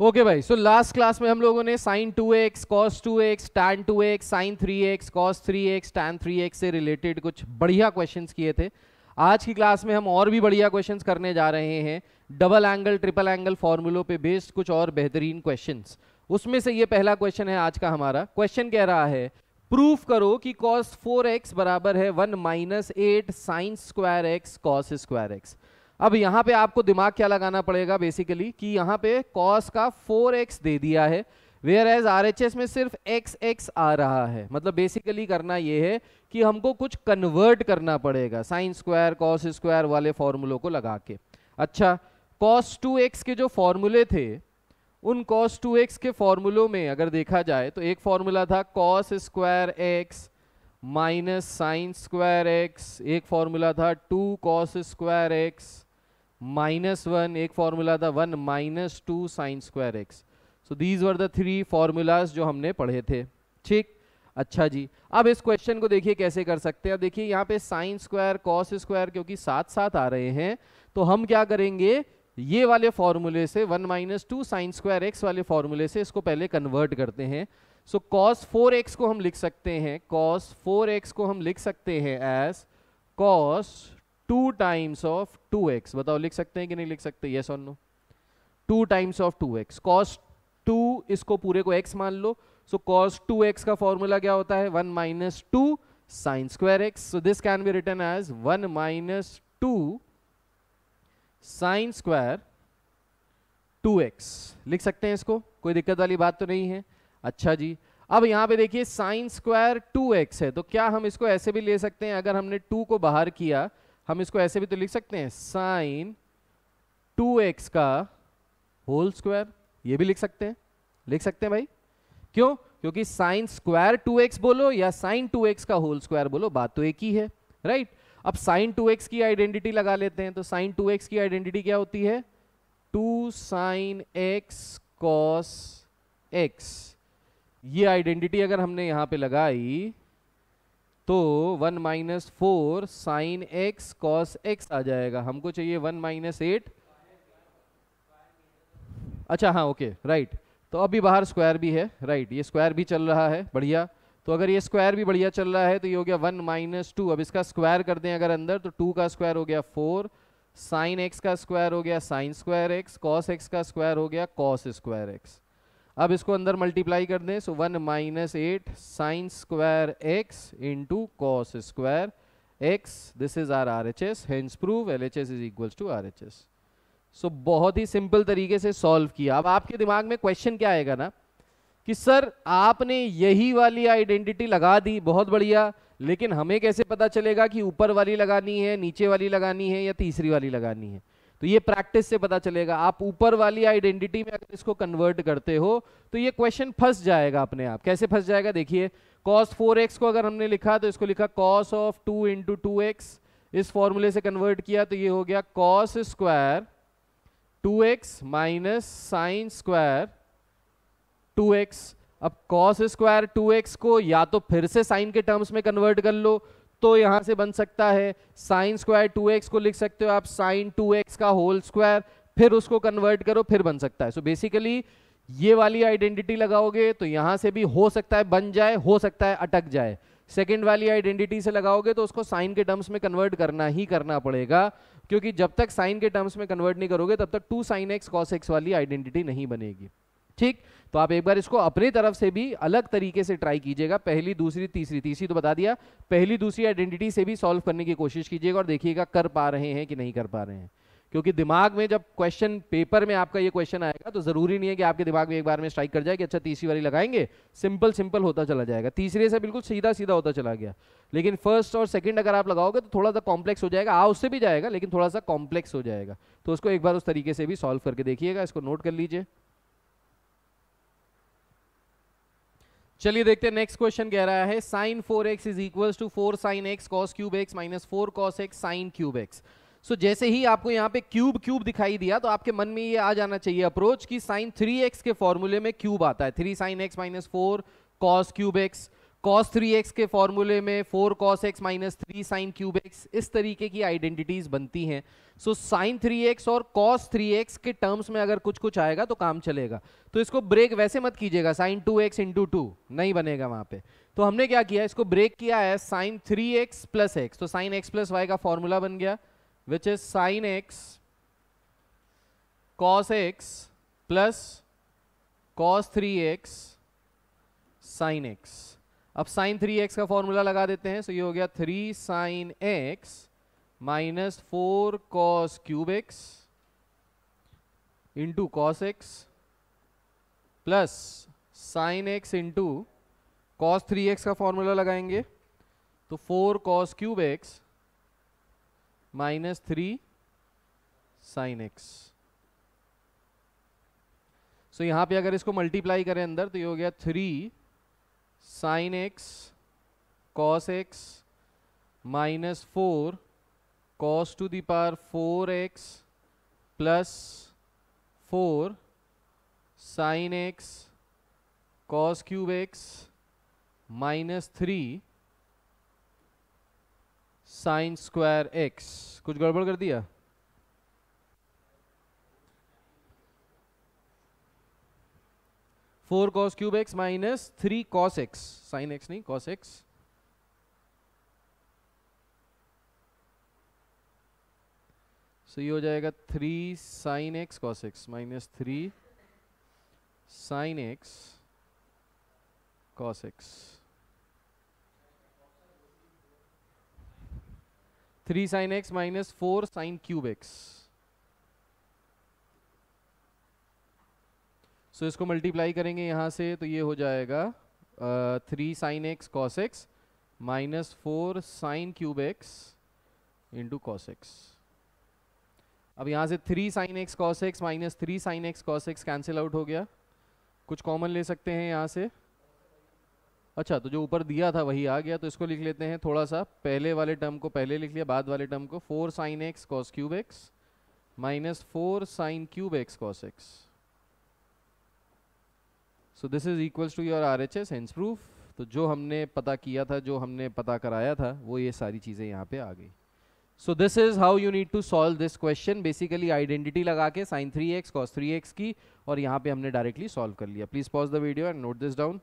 Okay okay भाई so last class में हम लोगों ने sine two x cos two x tan two x sine three x cos three x tan three x से related कुछ बढ़िया क्वेश्चंस किए थे आज की क्लास में हम और भी बढ़िया क्वेश्चंस करने जा रहे हैं डबल एंगल ट्रिपल एंगल फॉर्मूलों पे बेस्ड कुछ और बेहतरीन क्वेश्चंस उसमें से ये पहला क्वेश्चन है आज का हमारा क्वेश्चन कह रहा है प्रूफ करो कि कॉस फोर एक्स बराबर है one minus eight sine square x cos square x अब यहाँ पे आपको दिमाग क्या लगाना पड़ेगा बेसिकली कि यहाँ पे कॉस का 4x दे दिया है वेयर एज आर में सिर्फ एक्स एक्स आ रहा है मतलब बेसिकली करना यह है कि हमको कुछ कन्वर्ट करना पड़ेगा साइन स्क्वायर कॉस स्क्वायर वाले फॉर्मूलों को लगा के अच्छा कॉस टू एक्स के जो फॉर्मूले थे उन कॉस टू एक्स के फॉर्मूलों में अगर देखा जाए तो एक फॉर्मूला था cos square x minus sine square x एक फॉर्मूला था two cos square x minus one एक फॉर्मूला था one minus two sine square x so these were the three जो हमने पढ़े थे ठीक अच्छा जी अब इस क्वेश्चन को देखिए कैसे कर सकते हैं अब देखिए यहाँ पे साइन स्क्वायर कॉस स्क्वायर क्योंकि साथ साथ आ रहे हैं तो हम क्या करेंगे ये वाले फॉर्मूले से one minus two sine square x वाले फॉर्मूले से इसको पहले कन्वर्ट करते हैं सो कॉस फोर एक्स को हम लिख सकते हैं कॉस फोर एक्स को हम लिख सकते हैं as cos two times of two x बताओ लिख सकते हैं कि नहीं लिख सकते ये सोनो two times of two x cos two इसको पूरे को एक्स मान लो सो कॉस टू एक्स का फॉर्मूला क्या होता है one minus two sine square x so this can be written as one minus two sine square two x लिख सकते हैं इसको कोई दिक्कत वाली बात तो नहीं है अच्छा जी अब यहां पे देखिए साइन स्क्वायर टू एक्स है तो क्या हम इसको ऐसे भी ले सकते हैं अगर हमने टू को बाहर किया हम इसको ऐसे भी तो लिख सकते हैं साइन टू एक्स का होल स्क्वायर ये भी लिख सकते हैं लिख सकते हैं भाई क्यों क्योंकि साइन स्क्वायर टू एक्स बोलो या साइन टू एक्स का होल स्क्वायर बोलो बात तो एक ही है राइट अब साइन टू एक्स की आइडेंटिटी लगा लेते हैं तो साइन टू एक्स की आइडेंटिटी क्या होती है two sine x cos x ये आइडेंटिटी अगर हमने यहां पे लगाई तो one minus four sine x cos x आ जाएगा हमको चाहिए वन माइनस एट अच्छा हाँ ओके राइट तो अभी बाहर स्क्वायर भी है राइट ये स्क्वायर भी चल रहा है बढ़िया तो अगर ये स्क्वायर भी बढ़िया चल रहा है तो ये हो गया वन माइनस टू अब इसका स्क्वायर कर दें अगर अंदर तो टू का स्क्वायर हो गया फोर साइन एक्स का स्क्वायर हो गया sine square x cos x का स्क्वायर हो गया कॉस स्क्वायर एक्स अब इसको अंदर मल्टीप्लाई कर दें so one minus eight sine square x into cos square x this is R R H S hence prove L H S is equals to R H S so बहुत ही simple तरीके से solve किया अब आपके दिमाग में question क्या आएगा ना कि सर आपने यही वाली आइडेंटिटी लगा दी बहुत बढ़िया लेकिन हमें कैसे पता चलेगा कि ऊपर वाली लगानी है नीचे वाली लगानी है या तीसरी वाली लगानी है तो ये प्रैक्टिस से पता चलेगा आप ऊपर वाली आइडेंटिटी में अगर इसको कन्वर्ट करते हो तो ये क्वेश्चन फंस जाएगा अपने आप कैसे फंस जाएगा देखिए कॉस फोर एक्स को अगर हमने लिखा तो इसको लिखा cos of two into two x इस फॉर्मूले से कन्वर्ट किया तो ये हो गया cos square two x minus sine square two x अब कॉस स्क्वायर टू एक्स को या तो फिर से साइन के टर्म्स में कन्वर्ट कर लो तो यहां से बन सकता है साइन स्क्वायर टू एक्स को लिख सकते हो आप साइन टू एक्स का होल स्क्वायर फिर उसको कन्वर्ट करो फिर बन सकता है सो so बेसिकली ये वाली आइडेंटिटी लगाओगे तो यहां से भी हो सकता है बन जाए हो सकता है अटक जाए सेकेंड वाली आइडेंटिटी से लगाओगे तो उसको साइन के टर्म्स में कन्वर्ट करना ही करना पड़ेगा क्योंकि जब तक साइन के टर्म्स में कन्वर्ट नहीं करोगे तब तक two sine x cos x वाली आइडेंटिटी नहीं बनेगी ठीक तो आप एक बार इसको अपनी तरफ से भी अलग तरीके से ट्राई कीजिएगा पहली दूसरी तीसरी तीसरी तो बता दिया पहली दूसरी आइडेंटिटी से भी सॉल्व करने की कोशिश कीजिएगा और देखिएगा कर पा रहे हैं कि नहीं कर पा रहे हैं क्योंकि दिमाग में जब क्वेश्चन पेपर में आपका ये क्वेश्चन आएगा तो जरूरी नहीं है कि आपके दिमाग में एक बार में स्ट्राइक कर जाए कि अच्छा तीसरी वाली लगाएंगे सिंपल सिंपल होता चला जाएगा तीसरे से बिल्कुल सीधा सीधा होता चला गया लेकिन फर्स्ट और सेकंड अगर आप लगाओगे तो थोड़ा सा कॉम्प्लेक्स हो जाएगा आ उससे भी जाएगा लेकिन थोड़ा सा कॉम्प्लेक्स हो जाएगा तो उसको एक बार उस तरीके से भी सॉल्व करके देखिएगा इसको नोट कर लीजिए चलिए देखते हैं नेक्स्ट क्वेश्चन कह रहा है sine four x is equal to four sine x cos cube x minus four cos x sine cube x so जैसे ही आपको यहाँ पे क्यूब क्यूब दिखाई दिया तो आपके मन में ये आ जाना चाहिए अप्रोच कि साइन थ्री एक्स के फॉर्मूले में क्यूब आता है three sine x minus four cos cube x cos three x के फॉर्मूले में four cos x minus three sine cube x इस तरीके की आइडेंटिटीज बनती हैं सो साइन थ्री एक्स और कॉस थ्री एक्स के टर्म्स में अगर कुछ कुछ आएगा तो काम चलेगा तो इसको ब्रेक वैसे मत कीजिएगा sine two x into two नहीं बनेगा वहां पे तो हमने क्या किया इसको ब्रेक किया है sine three x plus x तो साइन एक्स प्लस वाई का फॉर्मूला बन गया which is sine x cos x plus cos three x sine x अब साइन थ्री एक्स का फॉर्मूला लगा देते हैं सो तो ये हो गया three sine x minus four cos cube x into cos x plus sine x into cos three x का फॉर्मूला लगाएंगे तो four cos cube x minus three sine x so यहां पे अगर इसको मल्टीप्लाई करें अंदर तो ये हो गया three sine x cos x minus four cos to the power four x plus four sine x cos cube x minus three sine square x कुछ गड़बड़ कर दिया four cos cube x minus three cos x sine x नहीं cos x so ये हो जाएगा three sine x cos x minus three sine x cos x three sine x minus four sine cube x so so, इसको multiply करेंगे यहाँ से तो ये हो जाएगा three sine x cos x minus four sine cube x into cos x अब यहाँ से three sine x cos x minus three sine x cos x cancel out हो गया कुछ कॉमन ले सकते हैं यहाँ से अच्छा तो जो ऊपर दिया था वही आ गया तो इसको लिख लेते हैं थोड़ा सा पहले वाले टर्म को पहले लिख लिया बाद वाले टर्म को four sine x cos cube x minus four sine cube x cos x so this is equals to your R H S proof तो जो हमने पता किया था जो हमने पता कराया था वो ये सारी चीज़ें यहाँ पे आ गई so this is how you need to solve this question basically identity लगा के sine three x cos three x की और यहाँ पे हमने डायरेक्टली सॉल्व कर लिया please pause the video and note this down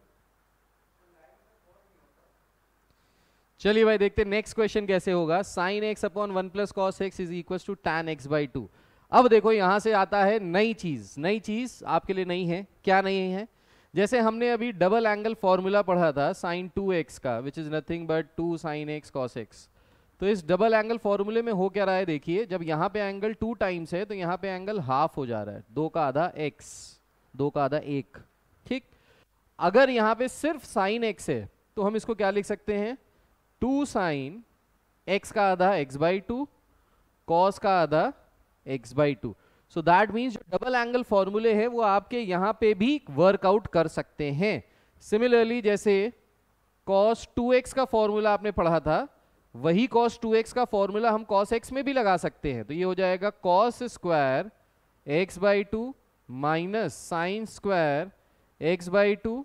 चलिए भाई देखते नेक्स्ट क्वेश्चन कैसे होगा sine x upon one plus cos x is equal to tan x by two अब देखो यहां से आता है नई चीज नई चीज आपके लिए नई है क्या नहीं है जैसे हमने अभी डबल एंगल फॉर्मूला पढ़ा था साइन टू एक्स का which is nothing but two sine x cos x तो इस डबल एंगल फॉर्मूले में हो क्या रहा है देखिए जब यहाँ पे एंगल टू टाइम्स है तो यहाँ पे एंगल हाफ हो जा रहा है दो का आधा एक्स दो का आधा एक ठीक अगर यहाँ पे सिर्फ साइन एक्स है तो हम इसको क्या लिख सकते हैं टू साइन एक्स का आधा एक्स बाई टू कॉस का आधा x by two so that means जो डबल एंगल फॉर्मूले हैं वो आपके यहाँ पे भी वर्कआउट कर सकते हैं सिमिलरली जैसे कॉस टू एक्स का फॉर्मूला आपने पढ़ा था वही कॉस टू एक्स का फॉर्मूला हम कॉस एक्स में भी लगा सकते हैं तो ये हो जाएगा cos square x by two minus sine square x by two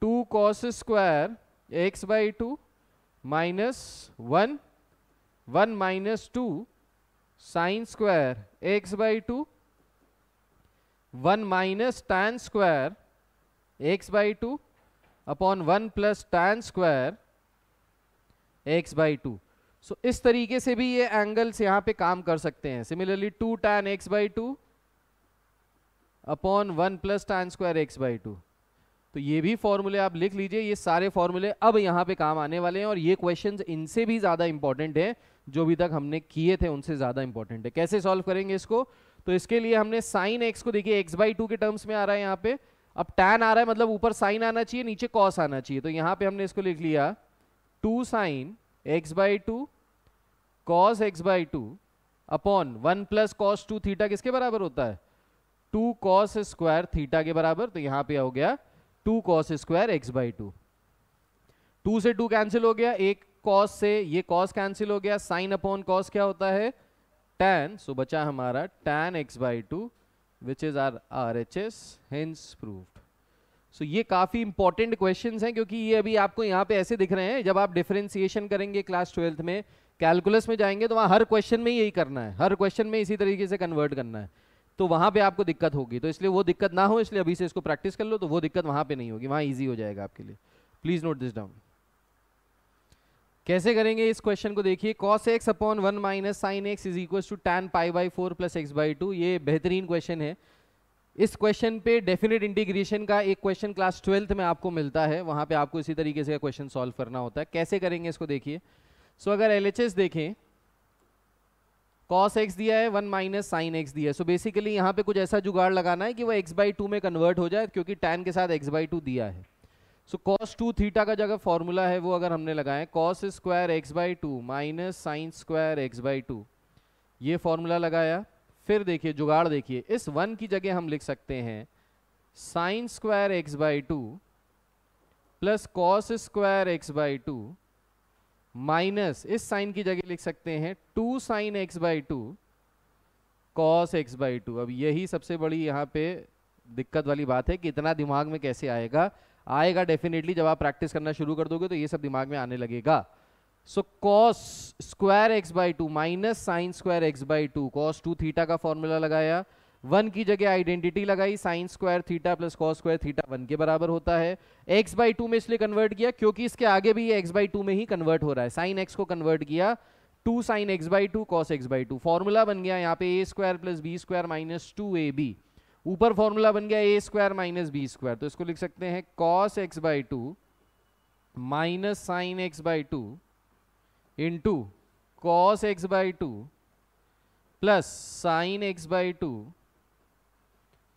two cos square x by two minus one one minus two sine square x by two one minus tan square x by two upon one plus tan square x by two so इस तरीके से भी ये angles यहां पे काम कर सकते हैं similarly two tan x by two upon one plus tan square x by two तो ये भी फॉर्मूले आप लिख लीजिए ये सारे फॉर्मूले अब यहां पे काम आने वाले हैं और ये क्वेश्चन इनसे भी ज़्यादा इंपॉर्टेंट हैं जो अभी तक हमने किए थे उनसे ज़्यादा इंपॉर्टेंट है कैसे सॉल्व करेंगे इसको तो इसके लिए हमने साइन एक्स को देखिए एक्स बाई टू के टर्म्स में आ रहा है यहाँ पे अब टैन आ रहा है मतलब ऊपर साइन आना चाहिए नीचे कॉस आना चाहिए तो यहाँ पे हमने इसको लिख लिया two sine x by two cos x by two upon one plus cos two theta किसके बराबर होता है टू कॉस स्क्वायर थीटा के बराबर तो यहाँ पे हो गया two cos square x by two two से टू कैंसिल हो गया एक कॉस से ये कॉस कैंसिल हो गया साइन अपॉन कॉस क्या होता है tan so बचा हमारा tan x by 2 which is our RHS hence proved so so, ये काफ़ी इंपॉर्टेंट क्वेश्चन हैं क्योंकि ये अभी आपको यहाँ पे ऐसे दिख रहे हैं जब आप डिफ्रेंसिएशन करेंगे क्लास ट्वेल्थ में कैलकुलस में जाएंगे तो वहाँ हर क्वेश्चन में यही करना है हर क्वेश्चन में इसी तरीके से कन्वर्ट करना है तो वहाँ पे आपको दिक्कत होगी तो इसलिए वो दिक्कत ना हो इसलिए अभी से इसको प्रैक्टिस कर लो तो वो दिक्कत वहाँ पे नहीं होगी वहाँ ईजी हो जाएगा आपके लिए प्लीज़ नोट दिस डाउन कैसे करेंगे इस क्वेश्चन को देखिए cos x upon one minus sine x is equal to tan pi by four plus x by two ये बेहतरीन क्वेश्चन है इस क्वेश्चन पे डेफिनेट इंटीग्रेशन का एक क्वेश्चन क्लास ट्वेल्थ में आपको मिलता है वहाँ पे आपको इसी तरीके से क्वेश्चन सॉल्व करना होता है कैसे करेंगे इसको देखिए सो so, अगर एल देखें कॉस एक्स दिया है वन माइनस साइन एक्स दिया है सो बेसिकली यहाँ पे कुछ ऐसा जुगाड़ लगाना है कि वह एक्स बाई टू में कन्वर्ट हो जाए क्योंकि टैन के साथ एक्स बाई टू दिया है सो कॉस टू थीटा का जगह फॉर्मूला है वो अगर हमने लगाए cos square x by two minus sine square x by two ये फॉर्मूला लगाया फिर देखिए जुगाड़ देखिए इस वन की जगह हम लिख सकते हैं sine square x by two plus cos square x by two minus इस साइन की जगह लिख सकते हैं two sine x by two cos x by two अब यही सबसे बड़ी यहाँ पे दिक्कत वाली बात है कि इतना दिमाग में कैसे आएगा आएगा डेफिनेटली जब आप प्रैक्टिस करना शुरू कर दोगे तो ये सब दिमाग में आने लगेगा so cos square x by two minus sine square x by two cos two theta का फॉर्मूला लगाया वन की जगह आइडेंटिटी लगाई sine square theta plus cos square theta one के बराबर होता है एक्स बाई टू में इसलिए कन्वर्ट किया क्योंकि इसके आगे भी एक्स बाई टू में ही कन्वर्ट हो रहा है साइन एक्स को कन्वर्ट किया two sine x by two cos x by two formula बन गया यहाँ पे a square plus b square minus two a b ऊपर फॉर्मूला बन गया a square minus b square तो इसको लिख सकते हैं cos x by two minus sine x by two into cos x by two plus sine x by two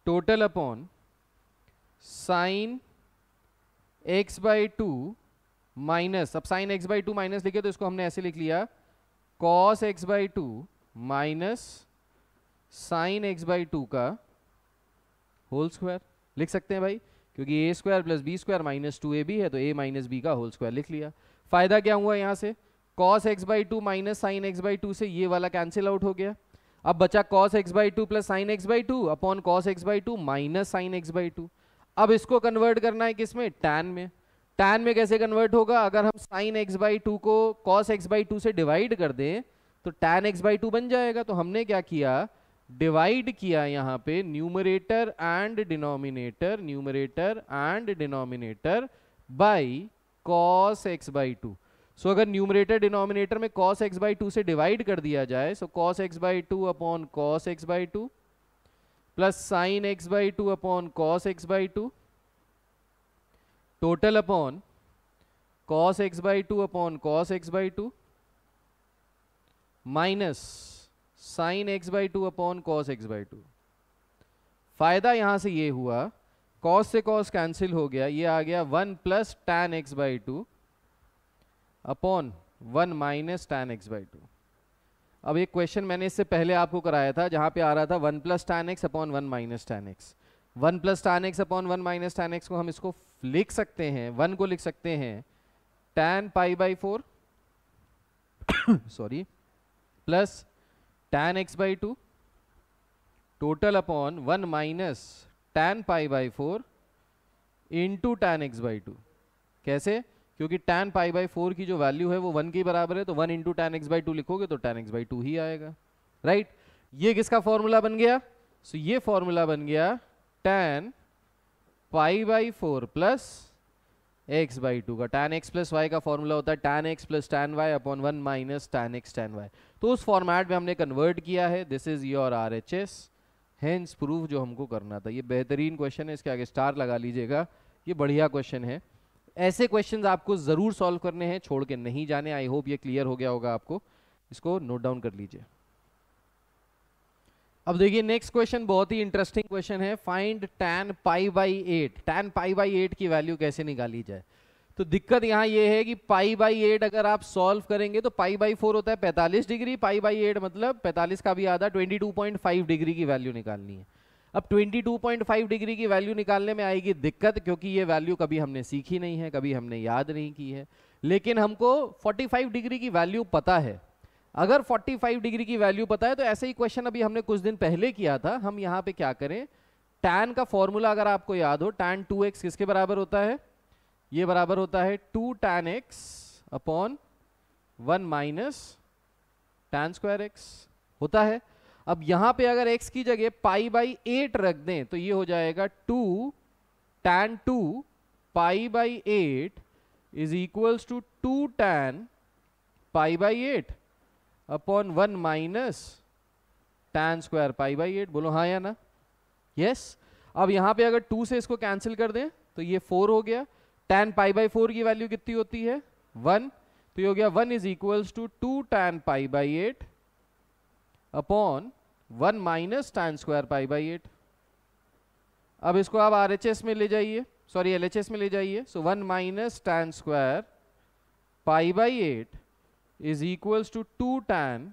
total upon sine x by two minus अब sine x by two minus लिखे तो इसको हमने ऐसे लिख लिया cos x by two minus sine x by two का whole square लिख सकते हैं भाई क्योंकि a square plus b square minus two a b है तो ए माइनस बी का होल स्क्वायर लिख लिया फायदा क्या हुआ यहाँ से cos x by two minus sine x by two से ये वाला कैंसिल आउट हो गया अब बचा cos x by two plus sine x by two upon cos x by two minus sine x by two अब इसको कन्वर्ट करना है किसमें टैन में टैन में कैसे कन्वर्ट होगा अगर हम साइन एक्स बाई टू को कॉस एक्स बाई टू से डिवाइड कर दें तो टैन एक्स बाई टू बन जाएगा तो हमने क्या किया डिवाइड किया यहां पे numerator and denominator numerator and denominator by cos x by two so अगर न्यूमरेटर डिनोमिनेटर में कॉस एक्स बाई टू से डिवाइड कर दिया जाए so cos x by two upon cos x by two plus sine x by two upon cos x by two total upon cos x by two upon cos x by two minus sine x by two upon cos x by to फायदा यहां से ये हुआ cos से cos cancel हो गया ये आ गया one plus tan x by two upon one minus tan x by two अब एक क्वेश्चन मैंने इससे पहले आपको कराया था जहां पे आ रहा था one plus tan x upon one minus tan x one plus tan x upon one minus tan x को हम इसको लिख सकते हैं वन को लिख सकते हैं tan pi by four sorry plus tan x by two total upon one minus tan pi by 4 into tan x by two कैसे क्योंकि tan पाई बाई फोर की जो वैल्यू है वो वन के बराबर है तो one into tan x by two लिखोगे तो tan एक्स बाई टू ही आएगा राइट right? ये किसका फॉर्मूला बन गया सो so, ये फॉर्मूला बन गया tan pi by four plus x by two का टेन एक्स प्लस वाई का फॉर्मूला होता है tan x plus tan y upon one minus tan x tan y तो उस फॉर्मेट में हमने कन्वर्ट किया है this is your R H S hence proof जो हमको करना था ये बेहतरीन क्वेश्चन है इसके आगे स्टार लगा लीजिएगा ये बढ़िया क्वेश्चन है ऐसे क्वेश्चन आपको ज़रूर सॉल्व करने हैं छोड़ के नहीं जाने आई होप ये क्लियर हो गया होगा आपको इसको नोट डाउन कर लीजिए अब देखिए नेक्स्ट क्वेश्चन बहुत ही इंटरेस्टिंग क्वेश्चन है find tan pi by eight tan pi by eight की वैल्यू कैसे निकाली जाए तो दिक्कत यहाँ ये है कि पाई बाई एट अगर आप सॉल्व करेंगे तो पाई बाई फोर होता है 45 डिग्री पाई बाई एट मतलब 45 का भी आधा 22.5 डिग्री की वैल्यू निकालनी है अब 22.5 डिग्री की वैल्यू निकालने में आएगी दिक्कत क्योंकि ये वैल्यू कभी हमने सीखी नहीं है कभी हमने याद नहीं की है लेकिन हमको फोर्टी डिग्री की वैल्यू पता है अगर 45 डिग्री की वैल्यू पता है तो ऐसे ही क्वेश्चन अभी हमने कुछ दिन पहले किया था हम यहां पे क्या करें टैन का फॉर्मूला अगर आपको याद हो टैन टू एक्स किसके बराबर होता है ये बराबर होता है two tan x upon one minus tan square x होता है अब यहां पे अगर x की जगह पाई बाई एट रख दें तो ये हो जाएगा two tan two pi by eight is equals to two tan pi by eight upon one minus tan square pi by eight बोलो हाँ या ना यस yes? अब यहां पे अगर टू से इसको कैंसिल कर दें तो ये फोर हो गया टैन पाई बाई फोर की वैल्यू कितनी होती है वन तो ये हो गया one is equals to two tan pi by eight upon one minus tan square pi by eight अब इसको आप आर में ले जाइए सॉरी एल में ले जाइए so one minus tan square pi by eight is equals to two tan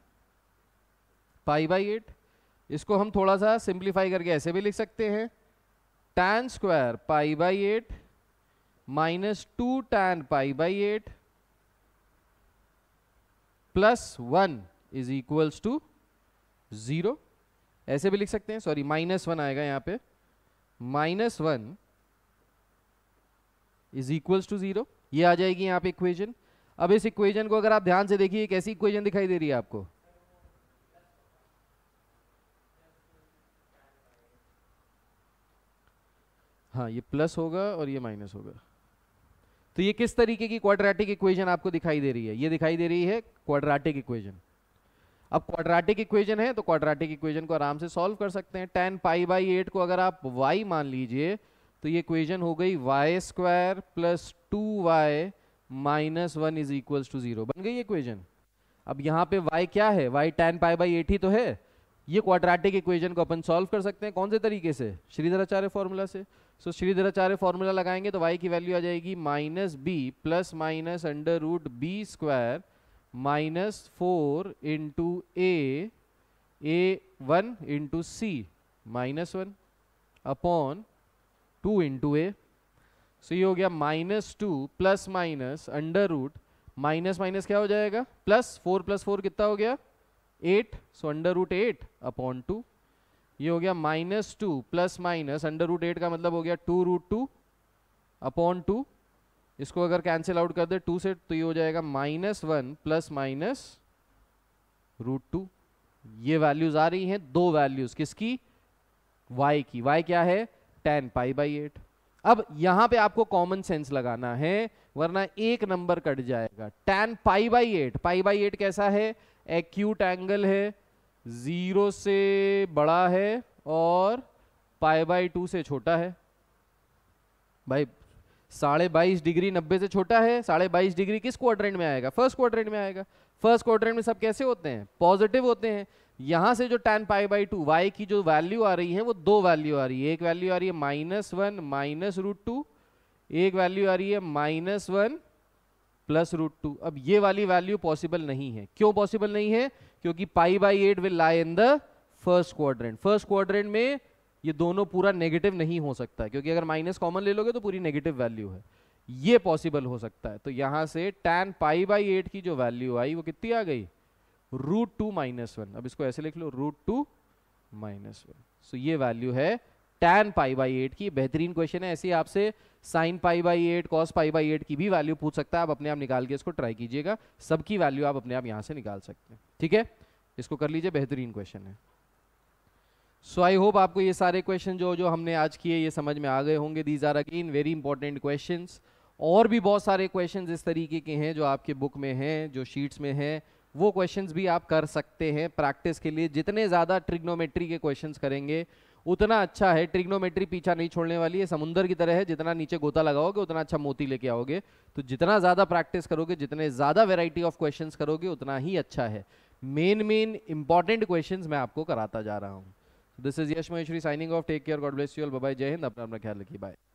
pi by eight इसको हम थोड़ा सा सिंप्लीफाई करके ऐसे भी लिख सकते हैं tan square pi by eight minus two tan pi by eight plus one is equals to zero ऐसे भी लिख सकते हैं सॉरी माइनस वन आएगा यहां पे minus one is equals to zero आ जाएगी यहां पे इक्वेशन अब इस इक्वेशन को अगर आप ध्यान से देखिए कैसी इक्वेशन दिखाई दे रही है आपको हाँ ये प्लस होगा और ये माइनस होगा तो ये किस तरीके की क्वाड्रेटिक इक्वेशन आपको दिखाई दे रही है ये दिखाई दे रही है क्वाड्रेटिक इक्वेशन अब क्वाड्रेटिक इक्वेशन है तो क्वाड्रेटिक इक्वेशन को आराम से सॉल्व कर सकते हैं टेन पाई बाई एट को अगर आप वाई मान लीजिए तो ये इक्वेशन हो गई y square plus two y minus one is equal to zero बन गई इक्वेजन अब यहाँ पे y क्या है y tan pi by eight ही तो है ये क्वाड्रेटिक इक्वेजन को अपन सॉल्व कर सकते हैं कौन से तरीके से श्रीधराचार्य फॉर्मूला से सो so, श्रीधराचार्य फॉर्मूला लगाएंगे तो y की वैल्यू आ जाएगी minus b plus minus under root b square minus four into a a one into c minus one upon two into a so ये हो गया minus two plus minus under root minus minus क्या हो जाएगा plus four plus four कितना हो गया eight so under root eight upon two ये हो गया minus two plus minus under root eight का मतलब हो गया two root two upon two इसको अगर कैंसिल आउट कर दे टू से तो ये हो जाएगा minus one plus minus root two ये वैल्यूज आ रही हैं दो वैल्यूज किसकी y की y क्या है टेन पाई बाई एट अब यहां पे आपको कॉमन सेंस लगाना है वरना एक नंबर कट जाएगा tan pi by eight pi by eight कैसा है एक्यूट एंगल है जीरो से बड़ा है और पाई बाई टू से छोटा है भाई साढ़े बाईस डिग्री नब्बे से छोटा है साढ़े बाईस डिग्री किस क्वाड्रेंट में आएगा फर्स्ट क्वाड्रेंट में आएगा फर्स्ट क्वाड्रेंट में सब कैसे होते हैं पॉजिटिव होते हैं यहां से जो tan pi by two y की जो वैल्यू आ रही है वो दो वैल्यू आ रही है एक वैल्यू आ रही है minus one minus root two एक वैल्यू आ रही है minus one plus root two अब ये वाली वैल्यू पॉसिबल नहीं है क्यों पॉसिबल नहीं है क्योंकि pi by eight will lie in the first quadrant first quadrant में ये दोनों पूरा नेगेटिव नहीं हो सकता क्योंकि अगर माइनस कॉमन ले लोगे तो पूरी नेगेटिव वैल्यू है ये पॉसिबल हो सकता है तो यहां से टेन पाई बाई एट की जो वैल्यू आई वो कितनी आ गई रूट टू माइनस वन अब इसको ऐसे लिख लो root two minus one so ये वैल्यू है टेन पाई बाई एट की बेहतरीन क्वेश्चन है ऐसे ही आपसे sine pi by eight cos pi by eight की भी वैल्यू पूछ सकता है आप अपने आप निकाल के इसको ट्राई कीजिएगा सबकी वैल्यू आप अपने आप यहाँ से निकाल सकते हैं ठीक है इसको कर लीजिए बेहतरीन क्वेश्चन है सो आई होप आपको ये सारे क्वेश्चन जो जो हमने आज किए ये समझ में आ गए होंगे these are again very important question और भी बहुत सारे क्वेश्चन इस तरीके के हैं जो आपके बुक में हैं जो शीट्स में हैं वो क्वेश्चंस भी आप कर सकते हैं प्रैक्टिस के लिए जितने ज़्यादा ट्रिग्नोमेट्री के क्वेश्चंस करेंगे उतना अच्छा है ट्रिग्नोमेट्री पीछा नहीं छोड़ने वाली है समुंदर की तरह है जितना नीचे गोता लगाओगे उतना अच्छा मोती लेके आओगे तो जितना ज़्यादा प्रैक्टिस करोगे जितने ज़्यादा वेराइटी ऑफ क्वेश्चन करोगे उतना ही अच्छा है मेन मेन इंपॉर्टेंट क्वेश्चन मैं आपको कराता जा रहा हूँ this is Yash Maheshwari signing off take care God bless you bye Jai Hind अपना अपना ख्याल रखिए बाय